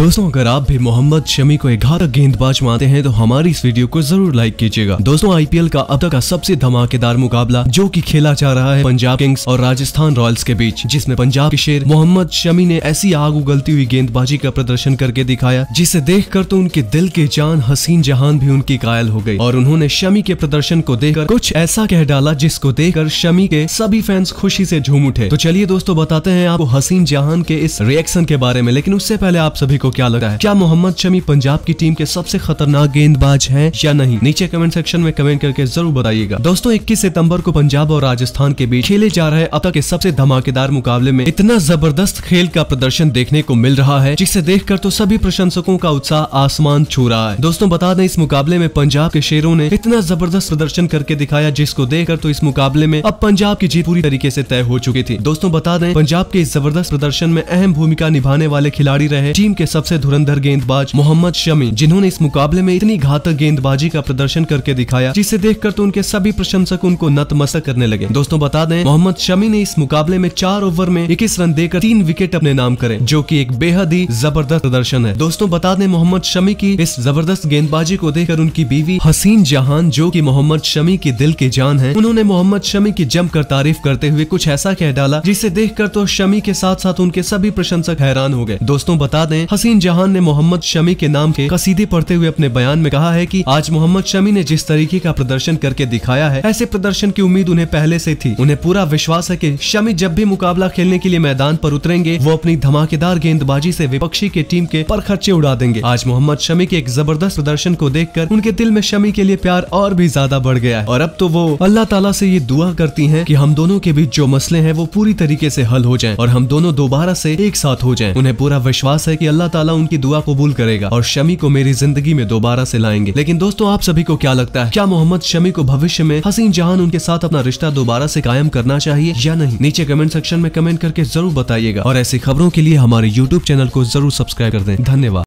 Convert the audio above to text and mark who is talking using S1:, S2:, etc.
S1: दोस्तों अगर आप भी मोहम्मद शमी को ग्यारह गेंदबाज मानते हैं तो हमारी इस वीडियो को जरूर लाइक कीजिएगा दोस्तों आईपीएल का अब तक का सबसे धमाकेदार मुकाबला जो की खेला जा रहा है पंजाब किंग्स और राजस्थान रॉयल्स के बीच जिसमे पंजाब के शेर मोहम्मद शमी ने ऐसी आग उगलती हुई गेंदबाजी का प्रदर्शन करके दिखाया जिसे देख तो उनके दिल के जान हसीन जहान भी उनकी कायल हो गयी और उन्होंने शमी के प्रदर्शन को देखकर कुछ ऐसा कह डाला जिसको देखकर शमी के सभी फैंस खुशी से झूम उठे तो चलिए दोस्तों बताते हैं आपको हसीन जहान के इस रिएक्शन के बारे में लेकिन उससे पहले आप सभी को क्या लगता है क्या मोहम्मद शमी पंजाब की टीम के सबसे खतरनाक गेंदबाज है या नहीं नीचे कमेंट सेक्शन में कमेंट करके जरूर बताइएगा दोस्तों इक्कीस सितम्बर को पंजाब और राजस्थान के बीच खेले जा रहे अब तक के सबसे धमाकेदार मुकाबले में इतना जबरदस्त खेल का प्रदर्शन देखने को मिल रहा है जिसे देख तो सभी प्रशंसकों का उत्साह आसमान छू रहा है दोस्तों बता दें इस मुकाबले में पंजाब के शेरों ने इतना जबरदस्त प्रदर्शन करके दिखाया जिसको देख तो इस मुकाबले में अब पंजाब की जीत पूरी तरीके ऐसी तय हो चुकी थी दोस्तों बता दें पंजाब के इस जबरदस्त प्रदर्शन में अहम भूमिका निभाने वाले खिलाड़ी रहे टीम के सब सबसे धुरंधर गेंदबाज मोहम्मद शमी जिन्होंने इस मुकाबले में इतनी घातक गेंदबाजी का प्रदर्शन करके दिखाया जिसे देख तो उनके सभी प्रशंसक उनको नतमस्तक करने लगे दोस्तों बता दें मोहम्मद शमी ने इस मुकाबले में चार ओवर में इक्कीस रन देकर तीन विकेट अपने नाम करे जो की एक बेहद ही जबरदस्त प्रदर्शन है दोस्तों बता दें मोहम्मद शमी की इस जबरदस्त गेंदबाजी को देखकर उनकी बीवी हसीन जहान जो की मोहम्मद शमी की दिल की जान है उन्होंने मोहम्मद शमी की जमकर तारीफ करते हुए कुछ ऐसा कह डाला जिसे देखकर तो शमी के साथ साथ उनके सभी प्रशंसक हैरान हो गए दोस्तों बता दें हसीन हसीन जहान ने मोहम्मद शमी के नाम के कसीदे पढ़ते हुए अपने बयान में कहा है की आज मोहम्मद शमी ने जिस तरीके का प्रदर्शन करके दिखाया है ऐसे प्रदर्शन की उम्मीद उन्हें पहले से थी उन्हें पूरा विश्वास है की शमी जब भी मुकाबला खेलने के लिए मैदान पर उतरेंगे वो अपनी धमाकेदार गेंदबाजी से विपक्षी के टीम के पर खर्चे उड़ा देंगे आज मोहम्मद शमी के एक जबरदस्त प्रदर्शन को कर उनके दिल में शमी के लिए प्यार और भी ज्यादा बढ़ गया है और अब तो वो अल्लाह ताला से ये दुआ करती हैं कि हम दोनों के बीच जो मसले हैं वो पूरी तरीके से हल हो जाएं और हम दोनों दोबारा से एक साथ हो जाएं उन्हें पूरा विश्वास है की अल्लाह ताला उनकी दुआ कबूल करेगा और शमी को मेरी जिंदगी में दोबारा से लाएंगे लेकिन दोस्तों आप सभी को क्या लगता है क्या मोहम्मद शमी को भविष्य में हसीन जहान उनके साथ अपना रिश्ता दोबारा से कायम करना चाहिए या नहीं नीचे कमेंट सेक्शन में कमेंट करके जरूर बताइएगा और ऐसी खबरों के लिए हमारे यूट्यूब चैनल को जरूर सब्सक्राइब कर दें धन्यवाद